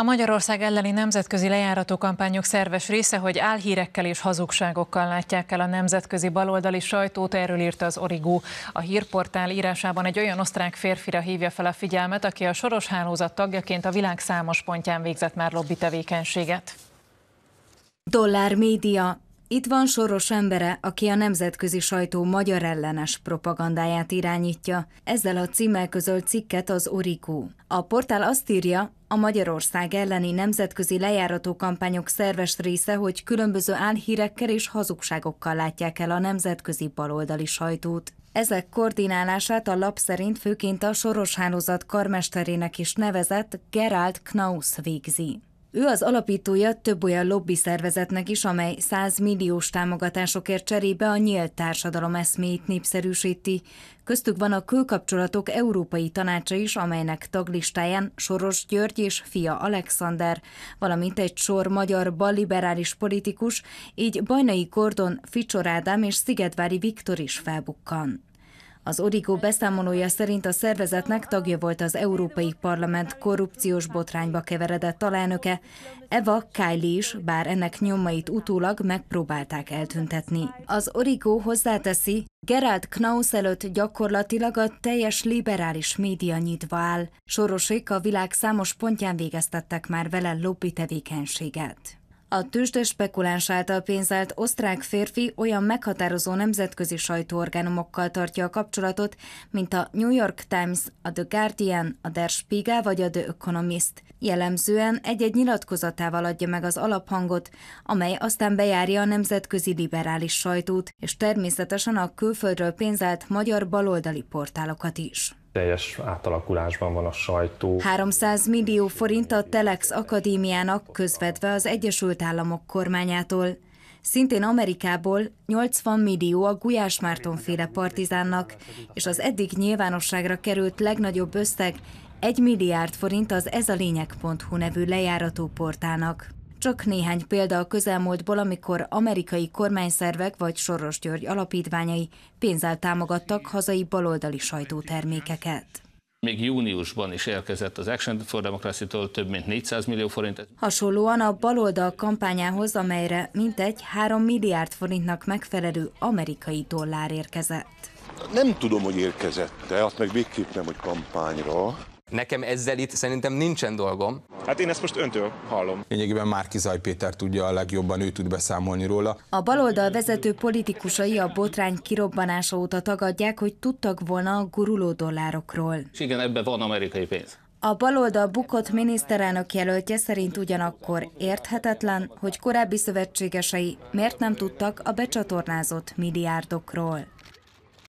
A Magyarország elleni nemzetközi lejárató kampányok szerves része, hogy álhírekkel és hazugságokkal látják el a nemzetközi baloldali sajtót, erről írta az Origó. A hírportál írásában egy olyan osztrák férfira hívja fel a figyelmet, aki a soros hálózat tagjaként a világ számos pontján végzett már lobby tevékenységet. Dollár média itt van Soros embere, aki a nemzetközi sajtó magyar ellenes propagandáját irányítja. Ezzel a címmel közölt cikket az Orikó. A portál azt írja, a Magyarország elleni nemzetközi lejárató kampányok szerves része, hogy különböző álhírekkel és hazugságokkal látják el a nemzetközi baloldali sajtót. Ezek koordinálását a lap szerint főként a soros hálózat karmesterének is nevezett Gerald Knaus végzi. Ő az alapítója több olyan lobby szervezetnek is, amely 100 milliós támogatásokért cserébe a nyílt társadalom eszméjét népszerűsíti. Köztük van a Külkapcsolatok Európai Tanácsa is, amelynek taglistáján Soros György és fia Alexander, valamint egy sor magyar balliberális politikus, így Bajnai Gordon, Ficsor Ádám és Szigetvári Viktor is felbukkan. Az Origo beszámolója szerint a szervezetnek tagja volt az Európai Parlament korrupciós botrányba keveredett alelnöke, Eva Kylie is, bár ennek nyomait utólag megpróbálták eltüntetni. Az Origo hozzáteszi, Gerald Knaus előtt gyakorlatilag a teljes liberális média nyitva áll. Sorosék a világ számos pontján végeztettek már vele lobby tevékenységet. A tőzsde spekuláns által pénzelt osztrák férfi olyan meghatározó nemzetközi sajtóorganumokkal tartja a kapcsolatot, mint a New York Times, a The Guardian, a Der Spiegel vagy a The Economist. Jellemzően egy-egy nyilatkozatával adja meg az alaphangot, amely aztán bejárja a nemzetközi liberális sajtót, és természetesen a külföldről pénzelt magyar baloldali portálokat is teljes átalakulásban van a sajtó. 300 millió forint a Telex Akadémiának közvetve az Egyesült Államok kormányától. Szintén Amerikából 80 millió a Gulyás Márton féle partizánnak, és az eddig nyilvánosságra került legnagyobb összeg 1 milliárd forint az ez a lényeg.hu nevű lejárató portának. Csak néhány példa a közelmúltból, amikor amerikai kormányszervek vagy Soros György alapítványai pénzzel támogattak hazai baloldali sajtótermékeket. Még júniusban is érkezett az Action for Democracy-tól több mint 400 millió forint. Hasonlóan a baloldal kampányához, amelyre mintegy 3 milliárd forintnak megfelelő amerikai dollár érkezett. Nem tudom, hogy érkezett-e, azt meg végképp nem, hogy kampányra. Nekem ezzel itt szerintem nincsen dolgom. Hát én ezt most öntől hallom. Lényegében Márki Zaj Péter tudja a legjobban, ő tud beszámolni róla. A baloldal vezető politikusai a botrány kirobbanása óta tagadják, hogy tudtak volna a guruló dollárokról. És igen, ebben van amerikai pénz. A baloldal bukott miniszterelnök jelöltje szerint ugyanakkor érthetetlen, hogy korábbi szövetségesei miért nem tudtak a becsatornázott milliárdokról.